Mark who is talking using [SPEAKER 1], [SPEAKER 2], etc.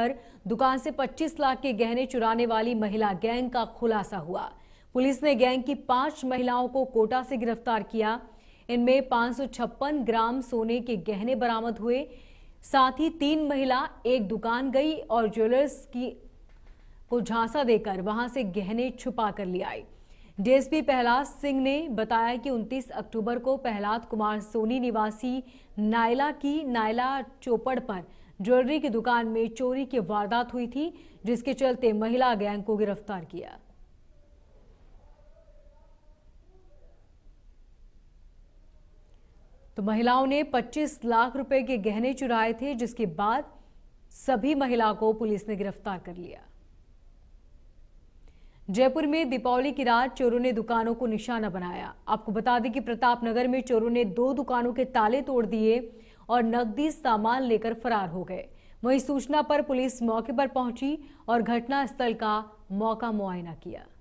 [SPEAKER 1] पर दुकान से 25 लाख के गहने चुराने वाली महिला गैंग का खुलासा हुआ पुलिस ने गैंग की पांच महिलाओं को कोटा से गिरफ्तार किया इनमें पांच ग्राम सोने के गहने बरामद हुए साथ ही तीन महिला एक दुकान गई और ज्वेलर्स की को झांसा देकर वहां से गहने छुपा कर ले आई डीएसपी प्रहलाद सिंह ने बताया कि 29 अक्टूबर को प्रहलाद कुमार सोनी निवासी नायला की नायला चौपड़ पर ज्वेलरी की दुकान में चोरी की वारदात हुई थी जिसके चलते महिला गैंग को गिरफ्तार किया तो महिलाओं ने 25 लाख रुपए के गहने चुराए थे जिसके बाद सभी महिला को पुलिस ने गिरफ्तार कर लिया जयपुर में दीपावली की रात चोरों ने दुकानों को निशाना बनाया आपको बता दें कि प्रताप नगर में चोरों ने दो दुकानों के ताले तोड़ दिए और नकदी सामान लेकर फरार हो गए वहीं सूचना पर पुलिस मौके पर पहुंची और घटनास्थल का मौका मुआयना किया